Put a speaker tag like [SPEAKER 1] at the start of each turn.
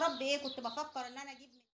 [SPEAKER 1] رب ايه كنت بفكر ان انا اجيب